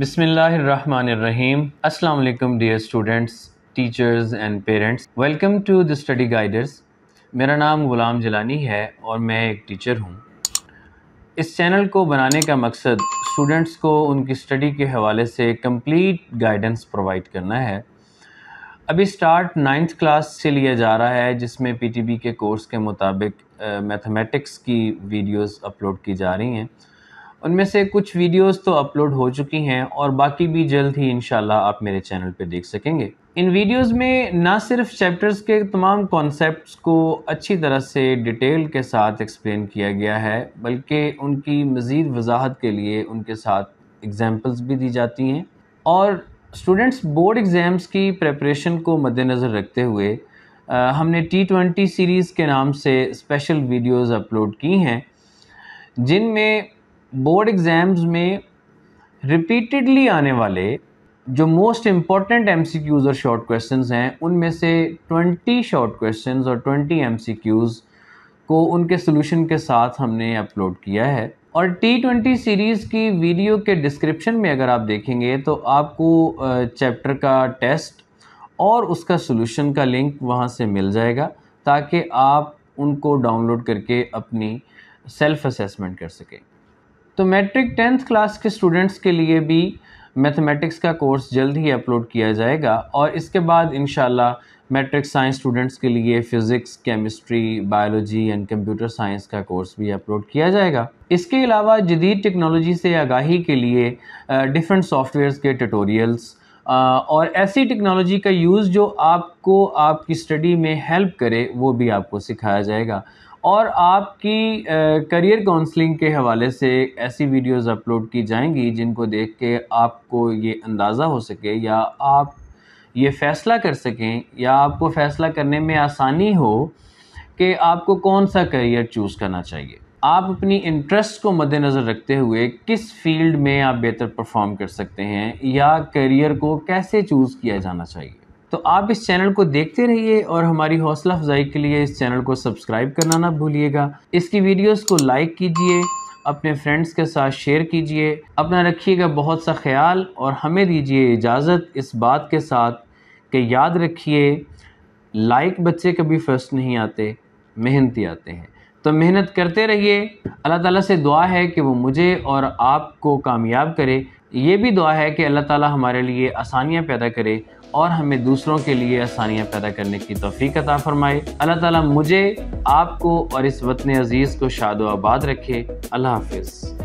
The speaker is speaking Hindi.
Bismillahirrahmanirrahim. Assalamu alaikum dear students, teachers and parents. Welcome to the study मेरा नाम गुलाम जलानी है और मैं एक टीचर हूँ इस चैनल को बनाने का मकसद स्टूडेंट्स को उनकी स्टडी के हवाले से कंप्लीट गाइडेंस प्रोवाइड करना है अभी स्टार्ट नाइन्थ क्लास से लिया जा रहा है जिसमें पीटीबी के कोर्स के मुताबिक मैथमेटिक्स की वीडियोस अपलोड की जा रही हैं उनमें से कुछ वीडियोस तो अपलोड हो चुकी हैं और बाकी भी जल्द ही इनशाला आप मेरे चैनल पे देख सकेंगे इन वीडियोस में ना सिर्फ चैप्टर्स के तमाम कॉन्सेप्ट्स को अच्छी तरह से डिटेल के साथ एक्सप्लेन किया गया है बल्कि उनकी मज़ीद वजाहत के लिए उनके साथ एग्ज़ाम्पल्स भी दी जाती हैं और स्टूडेंट्स बोर्ड एग्ज़ाम्स की प्रेपरेशन को मद्देनज़र रखते हुए आ, हमने टी ट्वेंटी सीरीज़ के नाम से स्पेशल वीडियोज़ अपलोड की हैं जिनमें बोर्ड एग्ज़ाम्स में रिपीटेडली आने वाले जो most important M C Qs और शॉर्ट क्वेश्चन हैं उनमें से ट्वेंटी शॉर्ट क्वेश्चन और ट्वेंटी एम सी क्यूज़ को उनके सोल्यूशन के साथ हमने अपलोड किया है और टी ट्वेंटी सीरीज़ की वीडियो के डिस्क्रिप्शन में अगर आप देखेंगे तो आपको चैप्टर का टेस्ट और उसका सोल्यूशन का लिंक वहाँ से मिल जाएगा ताकि आप उनको डाउनलोड करके अपनी सेल्फ़ असेसमेंट कर सकें तो मैट्रिक टेंथ क्लास के स्टूडेंट्स के लिए भी मैथमेटिक्स का कोर्स जल्द ही अपलोड किया जाएगा और इसके बाद इन मैट्रिक साइंस स्टूडेंट्स के लिए physics chemistry biology and computer science का कोर्स भी अपलोड किया जाएगा इसके अलावा जदीद टेक्नोलॉजी से आगाही के लिए डिफरेंट सॉफ्टवेयर्स के ट्यूटोरियल्स और ऐसी टेक्नोलॉजी का यूज़ जो आपको आपकी स्टडी में हेल्प करे वो भी आपको सिखाया जाएगा और आपकी करियर काउंसलिंग के हवाले से ऐसी वीडियोस अपलोड की जाएंगी जिनको देख के आपको ये अंदाज़ा हो सके या आप ये फ़ैसला कर सकें या आपको फ़ैसला करने में आसानी हो कि आपको कौन सा करियर चूज़ करना चाहिए आप अपनी इंटरेस्ट को मद्देनज़र रखते हुए किस फील्ड में आप बेहतर परफॉर्म कर सकते हैं या करियर को कैसे चूज़ किया जाना चाहिए तो आप इस चैनल को देखते रहिए और हमारी हौसला अफजाई के लिए इस चैनल को सब्सक्राइब करना ना भूलिएगा इसकी वीडियोस को लाइक कीजिए अपने फ्रेंड्स के साथ शेयर कीजिए अपना रखिएगा बहुत सा ख्याल और हमें दीजिए इजाज़त इस बात के साथ कि याद रखिए लाइक बच्चे कभी फर्स्ट नहीं आते मेहनती आते हैं तो मेहनत करते रहिए अल्लाह ताला से दुआ है कि वो मुझे और आपको कामयाब करे ये भी दुआ है कि अल्लाह ताला हमारे लिए आसानियाँ पैदा करे और हमें दूसरों के लिए आसानियाँ पैदा करने की तोफ़ी अता फ़रमाए अल्लाह ताला मुझे आपको और इस वतन अज़ीज़ को शाद आबाद रखे अल्लाह हाफिज़